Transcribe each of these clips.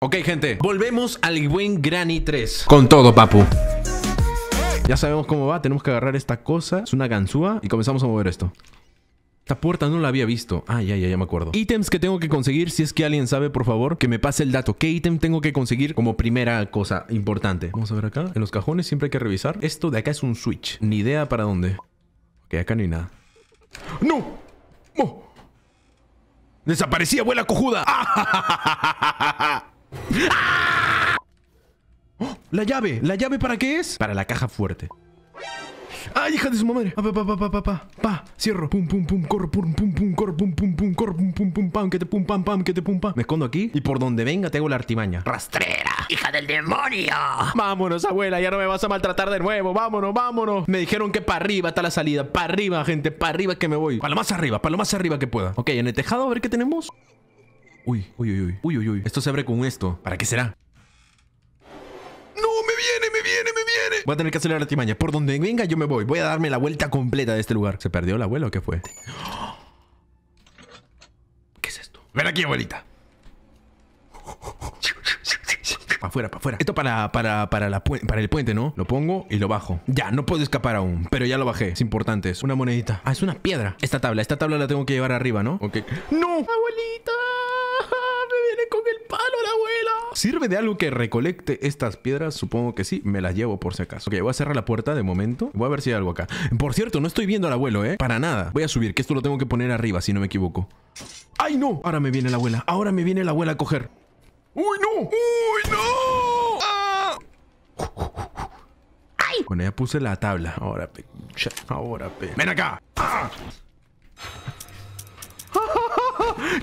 Ok, gente, volvemos al buen Granny 3. Con todo, papu. Ya sabemos cómo va, tenemos que agarrar esta cosa, es una ganzúa, y comenzamos a mover esto. Esta puerta no la había visto. Ah, ya, ya, ya me acuerdo. Ítems que tengo que conseguir, si es que alguien sabe, por favor, que me pase el dato. ¿Qué ítem tengo que conseguir como primera cosa importante? Vamos a ver acá. En los cajones siempre hay que revisar. Esto de acá es un switch. Ni idea para dónde. Ok, acá no hay nada. ¡No! ¡Desaparecía, abuela cojuda! ¡Ah! ¡Ah! ¡Oh! ¡La llave! ¿La llave para qué es? Para la caja fuerte. ¡Ay, hija de su madre! ¡Pa, pa, pa, pa, pa, pa! pa Cierro. Pum, pum, pum, corro, pum, pum, pum, corro, pum, pum, pum, corro, pum, pum, pum, pam, que te pum, pam, pam, que te pum, pam. Me escondo aquí y por donde venga te hago la artimaña. ¡Rastrera! ¡Hija del demonio! Vámonos, abuela, ya no me vas a maltratar de nuevo. Vámonos, vámonos. Me dijeron que para arriba está la salida. Para arriba, gente, para arriba que me voy. Para lo más arriba, para lo más arriba que pueda. Ok, en el tejado a ver qué tenemos. Uy, uy, uy, uy. Uy, uy, uy. Esto se abre con esto. ¿Para qué será? ¡No, me me me viene, viene, viene! Voy a tener que acelerar la timaña Por donde venga, yo me voy. Voy a darme la vuelta completa de este lugar. ¿Se perdió la abuelo o qué fue? ¿Qué es esto? Ven aquí, abuelita. Para afuera, para afuera. Esto para, para, para el puente, ¿no? Lo pongo y lo bajo. Ya, no puedo escapar aún. Pero ya lo bajé. Es importante. Es una monedita. Ah, es una piedra. Esta tabla, esta tabla la tengo que llevar arriba, ¿no? Ok. ¡No! ¡Abuelita! ¿Sirve de algo que recolecte estas piedras? Supongo que sí, me las llevo por si acaso. Ok, voy a cerrar la puerta de momento. Voy a ver si hay algo acá. Por cierto, no estoy viendo al abuelo, ¿eh? Para nada. Voy a subir, que esto lo tengo que poner arriba, si no me equivoco. ¡Ay, no! Ahora me viene la abuela. Ahora me viene la abuela a coger. ¡Uy, no! ¡Uy, no! ¡Ah! ¡Ay! Bueno, ya puse la tabla. Ahora, pe. Ahora, pe. ¡Ven acá! ¡Ah!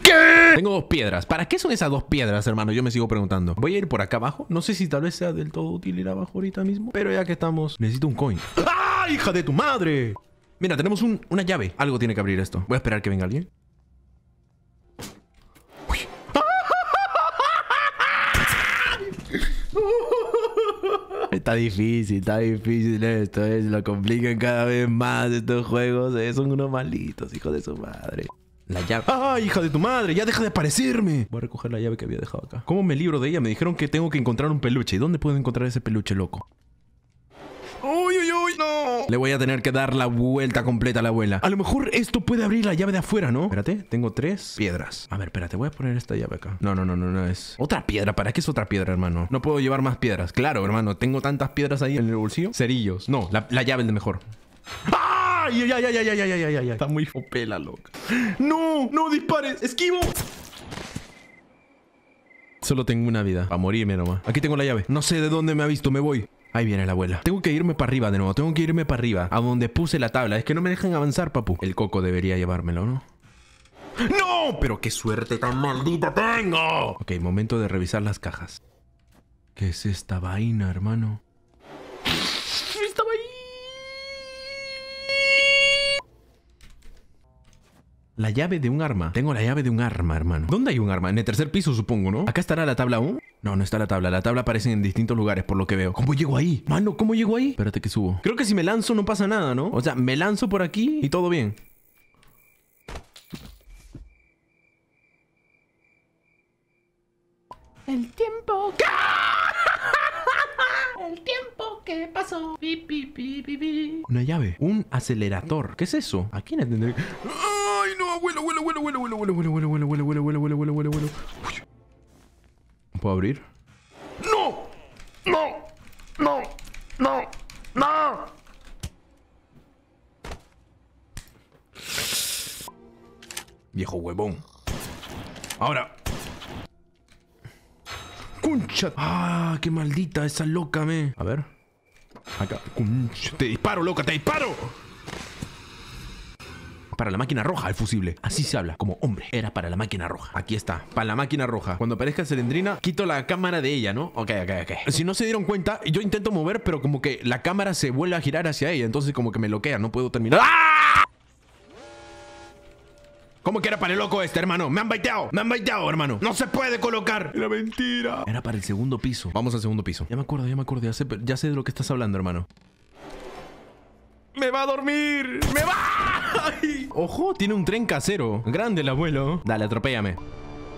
¿Qué? Tengo dos piedras. ¿Para qué son esas dos piedras, hermano? Yo me sigo preguntando. Voy a ir por acá abajo. No sé si tal vez sea del todo útil ir abajo ahorita mismo. Pero ya que estamos, necesito un coin. ¡Ah, hija de tu madre! Mira, tenemos una llave. Algo tiene que abrir esto. Voy a esperar que venga alguien. Está difícil, está difícil esto, es, eh. lo complican cada vez más estos juegos, eh. son unos malitos, hijos de su madre. La llave. ¡Ah, hija de tu madre! ¡Ya deja de aparecerme! Voy a recoger la llave que había dejado acá. ¿Cómo me libro de ella? Me dijeron que tengo que encontrar un peluche. ¿Y dónde puedo encontrar ese peluche, loco? ¡Uy, uy, uy! ¡No! Le voy a tener que dar la vuelta completa a la abuela. A lo mejor esto puede abrir la llave de afuera, ¿no? Espérate, tengo tres piedras. A ver, espérate, voy a poner esta llave acá. No, no, no, no, no es. ¿Otra piedra? ¿Para qué es otra piedra, hermano? No puedo llevar más piedras. Claro, hermano, tengo tantas piedras ahí en el bolsillo. Cerillos. No, la, llave es la mejor. ¡Ah! ¡Ay, ay, ay, ay, ay, ay, ay, ay, Está muy fopela, loca. ¡No! ¡No dispares! ¡Esquivo! Solo tengo una vida. A morirme nomás. Aquí tengo la llave. No sé de dónde me ha visto. Me voy. Ahí viene la abuela. Tengo que irme para arriba de nuevo. Tengo que irme para arriba. A donde puse la tabla. Es que no me dejan avanzar, papu. El coco debería llevármelo, ¿no? ¡No! Pero qué suerte tan maldita tengo. Ok, momento de revisar las cajas. ¿Qué es esta vaina, hermano? La llave de un arma. Tengo la llave de un arma, hermano. ¿Dónde hay un arma? En el tercer piso, supongo, ¿no? ¿Acá estará la tabla 1? No, no está la tabla. La tabla aparece en distintos lugares, por lo que veo. ¿Cómo llego ahí? Mano, ¿cómo llego ahí? Espérate que subo. Creo que si me lanzo no pasa nada, ¿no? O sea, me lanzo por aquí y todo bien. El tiempo... ¿Qué? El tiempo que pasó. Pi, pi, pi, Una llave. Un acelerador. ¿Qué es eso? ¿A quién ¡Ah! Vuela, vuelo, vuelo, vuelo, vuelo, vuelo, vuelo, vuelo, vuelo, vuelo, vuelo, vuelo, vuelo, vuelo, vuelo, ¿Puedo abrir? ¡No! ¡No! ¡No! ¡No! ¡No! Viejo huevón. Ahora. ¡Cuncha! ¡Ah! ¡Qué maldita esa loca, me! A ver. Acá. ¡Te disparo, loca! ¡Te disparo! Para la máquina roja el fusible. Así se habla, como hombre. Era para la máquina roja. Aquí está, para la máquina roja. Cuando aparezca Celendrina, quito la cámara de ella, ¿no? Ok, ok, ok. Si no se dieron cuenta, yo intento mover, pero como que la cámara se vuelve a girar hacia ella. Entonces como que me loquea, no puedo terminar. ¡Ah! ¿Cómo que era para el loco este, hermano? Me han baiteado, me han baiteado, hermano. No se puede colocar. Era mentira. Era para el segundo piso. Vamos al segundo piso. Ya me acuerdo, ya me acuerdo. ya sé de lo que estás hablando, hermano. ¡Me va a dormir! ¡Me va! ¡Ojo! Tiene un tren casero. Grande el abuelo. Dale, atropéame.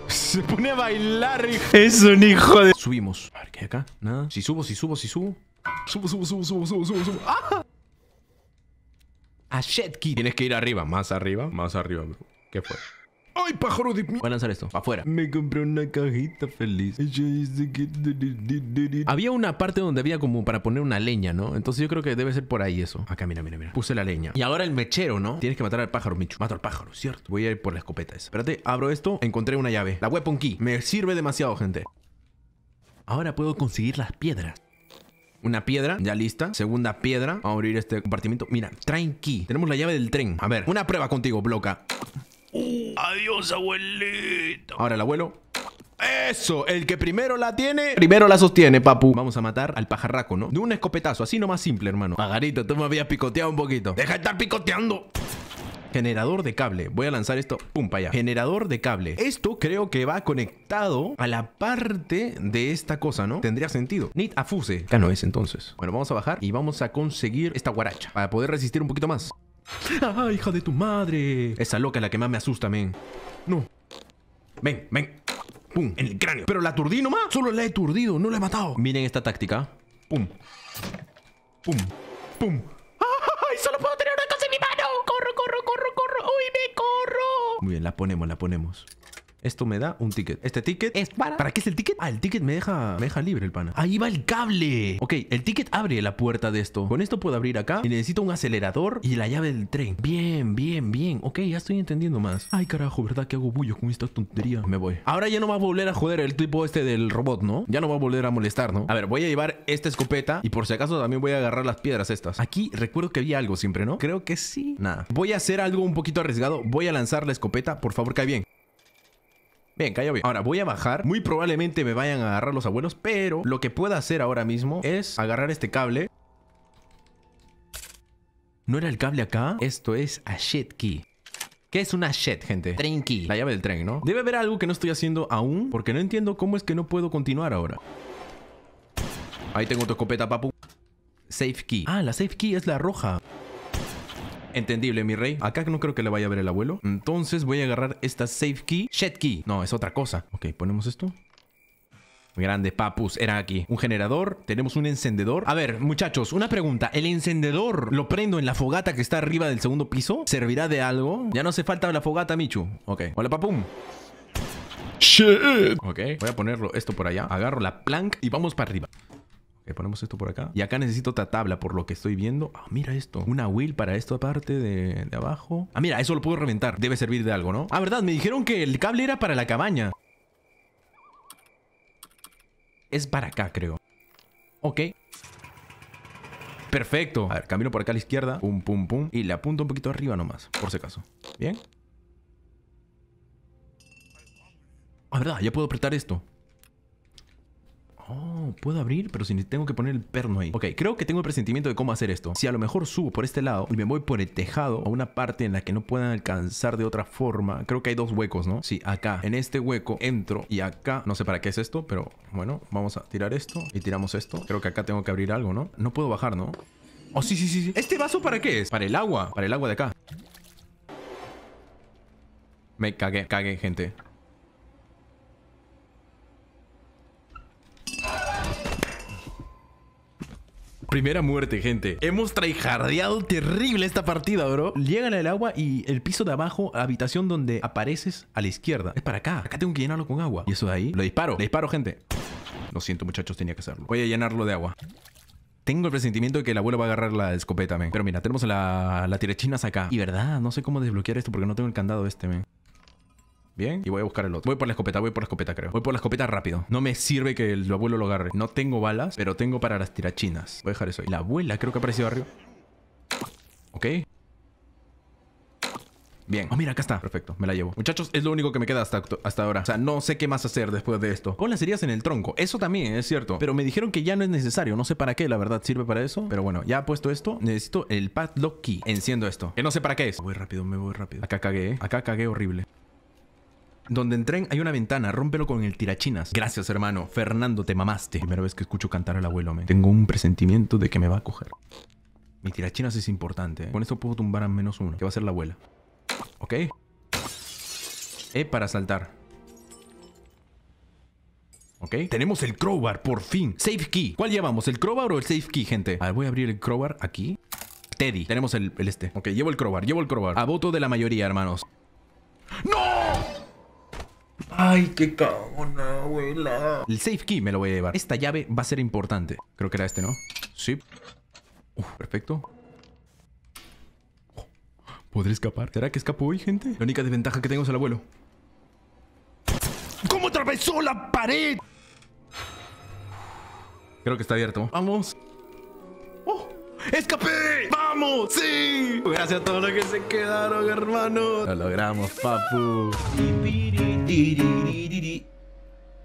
Se pone a bailar. Es un hijo de... Subimos. A ver, ¿qué hay acá? Nada. Si subo, si subo, si subo. Subo, subo, subo, subo, subo, subo, ¡Ah! A Shetki. Tienes que ir arriba. Más arriba. Más arriba. ¿Qué fue? ¡Ay, pájaro de Voy a lanzar esto, afuera. Me compré una cajita feliz. Había una parte donde había como para poner una leña, ¿no? Entonces yo creo que debe ser por ahí eso. Acá, mira, mira, mira. Puse la leña. Y ahora el mechero, ¿no? Tienes que matar al pájaro, Micho. Mato al pájaro, ¿cierto? Voy a ir por la escopeta esa. Espérate, abro esto. Encontré una llave. La weapon key. Me sirve demasiado, gente. Ahora puedo conseguir las piedras. Una piedra, ya lista. Segunda piedra. Vamos a abrir este compartimiento. Mira, train key. Tenemos la llave del tren. A ver, una prueba contigo, bloca adiós, abuelito. Ahora el abuelo. Eso, el que primero la tiene, primero la sostiene, papu. Vamos a matar al pajarraco, ¿no? De un escopetazo, así nomás simple, hermano. Pagarito tú me habías picoteado un poquito. Deja de estar picoteando. Generador de cable. Voy a lanzar esto. Pum, para allá. Generador de cable. Esto creo que va conectado a la parte de esta cosa, ¿no? Tendría sentido. Need a fuse. no es entonces. Bueno, vamos a bajar y vamos a conseguir esta guaracha para poder resistir un poquito más. ¡Ah, hija de tu madre! Esa loca es la que más me asusta, men. No. Ven, ven. Pum, en el cráneo. Pero la aturdí nomás. Solo la he aturdido, no la he matado. Miren esta táctica. Pum. Pum. Pum. ¡Ay, solo puedo tener una cosa en mi mano! ¡Corro, corro, corro, corro! ¡Uy, me corro! Muy bien, la ponemos, la ponemos. Esto me da un ticket. Este ticket es para... ¿Para qué es el ticket? Ah, el ticket me deja, deja libre el pana. Ahí va el cable. Ok, el ticket abre la puerta de esto. Con esto puedo abrir acá. Y necesito un acelerador y la llave del tren. Bien, bien, bien. Ok, ya estoy entendiendo más. Ay, carajo, ¿verdad que hago bullo con esta tontería? Me voy. Ahora ya no va a volver a joder el tipo este del robot, ¿no? Ya no va a volver a molestar, ¿no? A ver, voy a llevar esta escopeta y por si acaso también voy a agarrar las piedras estas. Aquí recuerdo que había algo siempre, ¿no? Creo que sí. Nada. Voy a hacer algo un poquito arriesgado. Voy a lanzar la escopeta. Por favor, cae bien. Bien, cayó bien. Ahora voy a bajar. Muy probablemente me vayan a agarrar los abuelos, pero lo que puedo hacer ahora mismo es agarrar este cable. ¿No era el cable acá? Esto es a shit key. ¿Qué es una shit, gente? Tren key. La llave del tren, ¿no? Debe haber algo que no estoy haciendo aún, porque no entiendo cómo es que no puedo continuar ahora. Ahí tengo tu escopeta, papu. Safe key. Ah, la safe key es la roja. Entendible, mi rey. Acá no creo que le vaya a ver el abuelo. Entonces voy a agarrar esta safe key. Shed key. No, es otra cosa. Ok, ponemos esto. Grande, papus, era aquí. Un generador, tenemos un encendedor. A ver, muchachos, una pregunta. ¿El encendedor lo prendo en la fogata que está arriba del segundo piso? ¿Servirá de algo? Ya no hace falta la fogata, Michu. Ok. Hola, papum. Ok, voy a ponerlo esto por allá. Agarro la plank y vamos para arriba. Le ponemos esto por acá. Y acá necesito otra tabla por lo que estoy viendo. Ah, mira esto. Una wheel para esta aparte de, de abajo. Ah, mira, eso lo puedo reventar. Debe servir de algo, ¿no? Ah, verdad, me dijeron que el cable era para la cabaña. Es para acá, creo. Ok. Perfecto. A ver, camino por acá a la izquierda. Pum, pum, pum. Y le apunto un poquito arriba nomás, por si acaso. Bien. Ah, verdad, ya puedo apretar esto. Oh, puedo abrir, pero si tengo que poner el perno ahí. Ok, creo que tengo el presentimiento de cómo hacer esto. Si a lo mejor subo por este lado y me voy por el tejado a una parte en la que no puedan alcanzar de otra forma. Creo que hay dos huecos, ¿no? Sí, acá. En este hueco entro y acá, no sé para qué es esto, pero bueno, vamos a tirar esto y tiramos esto. Creo que acá tengo que abrir algo, ¿no? No puedo bajar, ¿no? Oh, sí, sí, sí. sí. ¿Este vaso para qué es? Para el agua. Para el agua de acá. Me cagué, cagué, gente. primera muerte, gente. Hemos traijardeado terrible esta partida, bro. Llegan el agua y el piso de abajo, habitación donde apareces a la izquierda. Es para acá. Acá tengo que llenarlo con agua. Y eso de ahí, lo disparo. Le disparo, gente. Lo siento, muchachos, tenía que hacerlo. Voy a llenarlo de agua. Tengo el presentimiento de que el abuelo va a agarrar la escopeta, men. Pero mira, tenemos la, la acá. Y verdad, no sé cómo desbloquear esto porque no tengo el candado este, men. Bien. Y voy a buscar el otro. Voy por la escopeta, voy por la escopeta, creo. Voy por la escopeta rápido. No me sirve que el abuelo lo agarre. No tengo balas, pero tengo para las tirachinas. Voy a dejar eso ahí. La abuela creo que apareció aparecido arriba. Ok. Bien. Oh, mira, acá está. Perfecto, me la llevo. Muchachos, es lo único que me queda hasta, hasta ahora. O sea, no sé qué más hacer después de esto. Con las heridas en el tronco. Eso también, es cierto. Pero me dijeron que ya no es necesario. No sé para qué, la verdad, sirve para eso. Pero bueno, ya puesto esto, necesito el padlock key. Enciendo esto. Que no sé para qué es. voy rápido, me voy rápido. Acá cagué, ¿eh? Acá cagué horrible. Donde entren hay una ventana, rómpelo con el tirachinas. Gracias, hermano. Fernando, te mamaste. Primera vez que escucho cantar al abuelo, me. Tengo un presentimiento de que me va a coger. Mi tirachinas es importante. ¿eh? Con esto puedo tumbar a menos uno, que va a ser la abuela. ¿Ok? E para saltar. ¿Ok? Tenemos el crowbar, por fin. Safe key. ¿Cuál llevamos? ¿El crowbar o el safe key, gente? A ah, ver, voy a abrir el crowbar aquí. Teddy. Tenemos el, el este. Ok, llevo el crowbar, llevo el crowbar. A voto de la mayoría, hermanos. Ay, qué cagona, abuela. El safe key me lo voy a llevar. Esta llave va a ser importante. Creo que era este, ¿no? Sí. perfecto. ¿Podré escapar? ¿Será que escapo hoy, gente? La única desventaja que tengo es el abuelo. ¿Cómo atravesó la pared? Creo que está abierto. Vamos. ¡Oh! ¡Escapé! ¡Vamos! ¡Sí! Gracias a todos los que se quedaron, hermano. Lo logramos, papu.